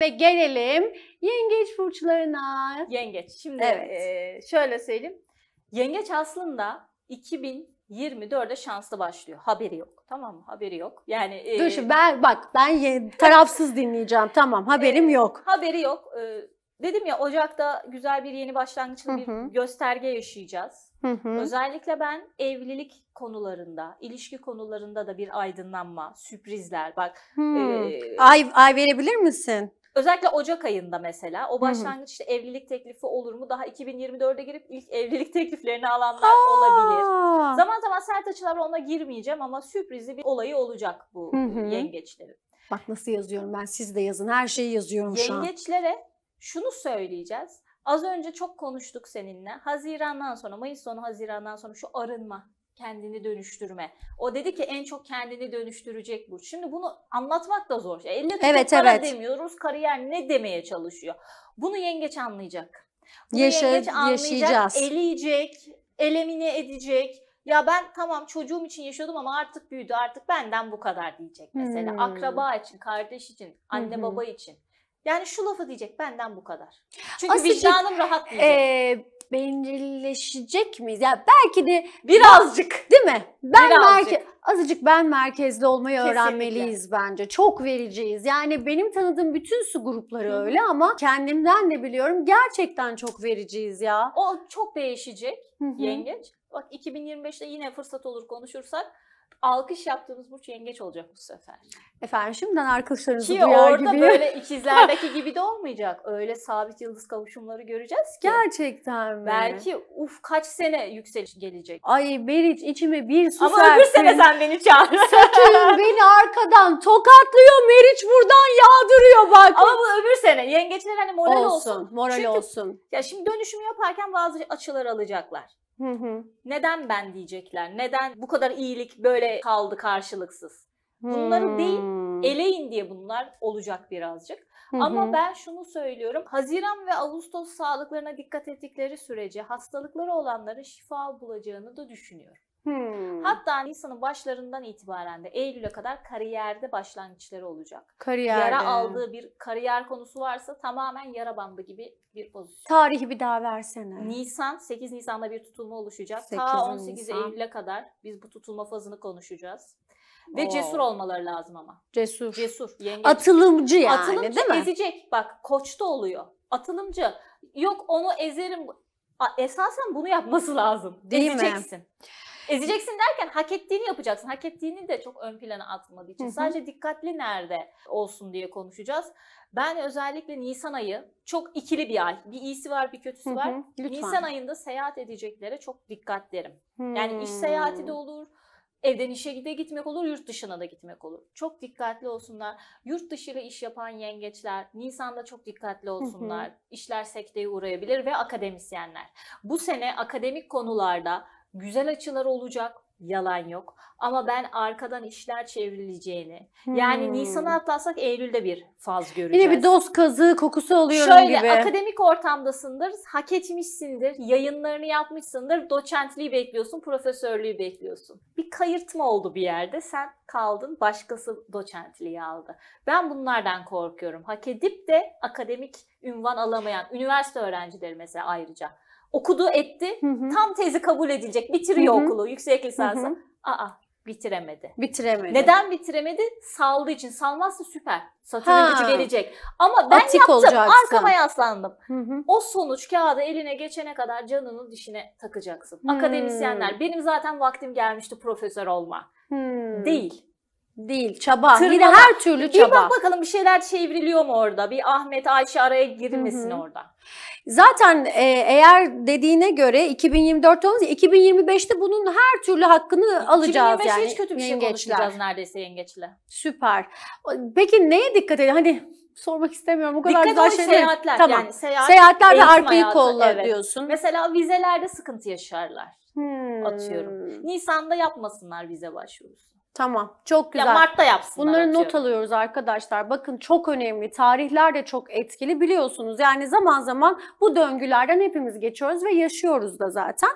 Ve gelelim yengeç burçlarına. Yengeç. Şimdi evet. e, şöyle söyleyeyim. Yengeç aslında 2024'de şanslı başlıyor. Haberi yok. Tamam mı? Haberi yok. Yani e, Dur şimdi ben bak ben ye- tarafsız dinleyeceğim. Tamam haberim e, yok. Haberi yok. E, dedim ya Ocak'ta güzel bir yeni başlangıçlı bir gösterge yaşayacağız. Hı-hı. Özellikle ben evlilik konularında, ilişki konularında da bir aydınlanma, sürprizler. Bak, e, ay ay verebilir misin? Özellikle Ocak ayında mesela o başlangıç işte evlilik teklifi olur mu? Daha 2024'e girip ilk evlilik tekliflerini alanlar Aa! olabilir. Zaman zaman sert açılar ona girmeyeceğim ama sürprizli bir olayı olacak bu Hı-hı. yengeçlerin. Bak nasıl yazıyorum ben siz de yazın her şeyi yazıyorum Yengeçlere an. şunu söyleyeceğiz. Az önce çok konuştuk seninle. Hazirandan sonra, Mayıs sonu Haziran'dan sonra şu arınma, kendini dönüştürme. O dedi ki en çok kendini dönüştürecek burç. Şimdi bunu anlatmak da zor. Elle tutup evet, para evet. demiyoruz. Kariyer ne demeye çalışıyor? Bunu yengeç anlayacak. Bunu Yaşa, yengeç anlayacak, yaşayacağız. eleyecek, elemine edecek. Ya ben tamam çocuğum için yaşadım ama artık büyüdü. Artık benden bu kadar diyecek mesela. Hmm. Akraba için, kardeş için, anne hmm. baba için. Yani şu lafı diyecek benden bu kadar. Çünkü Aslında, vicdanım rahat diyecek. E, bencilleşecek miyiz? Ya belki de birazcık değil mi? Ben birazcık. azıcık ben merkezli olmayı Kesinlikle. öğrenmeliyiz bence. Çok vericiyiz. Yani benim tanıdığım bütün su grupları Hı. öyle ama kendimden de biliyorum gerçekten çok vericiyiz ya. O çok değişecek Hı-hı. yengeç. Bak 2025'te yine fırsat olur konuşursak alkış yaptığımız burç yengeç olacak bu sefer. Efendim şimdiden arkadaşlarınızı Ki duyar orada böyle ikizlerdeki gibi de olmayacak. Öyle sabit yıldız kavuşumları göreceğiz ki. Gerçekten mi? Belki uf kaç sene yükseliş gelecek. Ay Meriç içime bir su Ama serptin. öbür sene sen beni çağır. Satürn beni arkadan tokatlıyor Meriç bu diyor bak. Ama bu öbür sene. Yengeçler hani moral olsun. olsun. Moral Çünkü, olsun. Ya şimdi dönüşümü yaparken bazı açılar alacaklar. Hı hı. Neden ben diyecekler? Neden bu kadar iyilik böyle kaldı karşılıksız? Bunları hmm. değil eleyin diye bunlar olacak birazcık. Hı hı. Ama ben şunu söylüyorum. Haziran ve Ağustos sağlıklarına dikkat ettikleri sürece hastalıkları olanların şifa bulacağını da düşünüyorum. Hmm. Hatta Nisan'ın başlarından itibaren de Eylül'e kadar kariyerde başlangıçları olacak. Kariyerde. Yara aldığı bir kariyer konusu varsa tamamen yara bandı gibi bir pozisyon. Tarihi bir daha versene. Nisan, 8 Nisan'da bir tutulma oluşacak. 8 Ta 18 Nisan. Eylül'e kadar biz bu tutulma fazını konuşacağız. Ve Oo. cesur olmaları lazım ama. Cesur. Cesur. Yengeç. Atılımcı yani Atılımcı değil mi? ezecek. Bak koçta oluyor. Atılımcı. Yok onu ezerim. Esasen bunu yapması lazım. Değil Ezeceksin. Mi? Ezeceksin derken hak ettiğini yapacaksın. Hak ettiğini de çok ön plana atmadığı için. Hı hı. Sadece dikkatli nerede olsun diye konuşacağız. Ben özellikle Nisan ayı çok ikili bir ay. Bir iyisi var bir kötüsü hı hı. var. Nisan ayında seyahat edeceklere çok dikkat derim. Hmm. Yani iş seyahati de olur. Evden işe gide gitmek olur, yurt dışına da gitmek olur. Çok dikkatli olsunlar. Yurt dışı iş yapan yengeçler, Nisan'da çok dikkatli olsunlar. Hı hı. İşler sekteye uğrayabilir ve akademisyenler. Bu sene akademik konularda güzel açılar olacak. Yalan yok. Ama ben arkadan işler çevrileceğini. Yani hmm. Nisan'a atlasak Eylül'de bir faz göreceğiz. Yine bir doz kazığı kokusu alıyorum Şöyle gibi. akademik ortamdasındır, hak etmişsindir, yayınlarını yapmışsındır, doçentliği bekliyorsun, profesörlüğü bekliyorsun. Bir kayırtma oldu bir yerde, sen kaldın, başkası doçentliği aldı. Ben bunlardan korkuyorum. Hak edip de akademik ünvan alamayan, üniversite öğrencileri mesela ayrıca okudu etti. Hı hı. Tam tezi kabul edilecek. Bitiriyor hı hı. okulu yüksek lisansı. Aa bitiremedi. Bitiremedi. Neden bitiremedi? Saldığı için. Salmazsa süper. Satürn gücü gelecek. Ama ben Atik yaptım. Olacaksın. Arkama yaslandım. Hı hı. O sonuç kağıdı eline geçene kadar canını dişine takacaksın. Hmm. Akademisyenler benim zaten vaktim gelmişti profesör olma. Hmm. Değil değil çaba. Tırmala. Yine her türlü çaba. Bir bak bakalım bir şeyler çevriliyor mu orada? Bir Ahmet Ayşe araya girmesin Hı-hı. orada. Zaten e, eğer dediğine göre 2024 olmaz 2025'te bunun her türlü hakkını alacağız 2025 yani. hiç kötü bir şey konuşmayacağız neredeyse yengeçle. Süper. Peki neye dikkat edin? Hani sormak istemiyorum. O kadar Dikkat güzel şeyler. seyahatler. Tamam. Yani seyahat, seyahatler ve arkayı hayatı, kolla evet. diyorsun. Mesela vizelerde sıkıntı yaşarlar. Hmm. Atıyorum. Nisan'da yapmasınlar vize başvurusu. Tamam. Çok güzel. Ya Mart'ta yapsınlar. Bunları atıyorum. not alıyoruz arkadaşlar. Bakın çok önemli. Tarihler de çok etkili biliyorsunuz. Yani zaman zaman bu döngülerden hepimiz geçiyoruz ve yaşıyoruz da zaten.